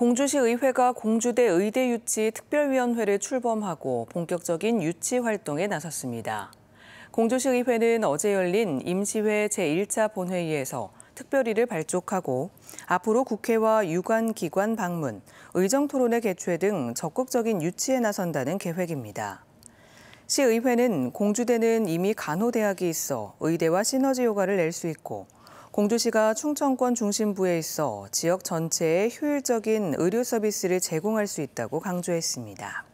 공주시 의회가 공주대 의대 유치 특별위원회를 출범하고 본격적인 유치 활동에 나섰습니다. 공주시 의회는 어제 열린 임시회 제1차 본회의에서 특별위를 발족하고 앞으로 국회와 유관 기관 방문, 의정 토론회 개최 등 적극적인 유치에 나선다는 계획입니다. 시의회는 공주대는 이미 간호대학이 있어 의대와 시너지 효과를 낼 수 있고 공주시가 충청권 중심부에 있어 지역 전체에 효율적인 의료 서비스를 제공할 수 있다고 강조했습니다.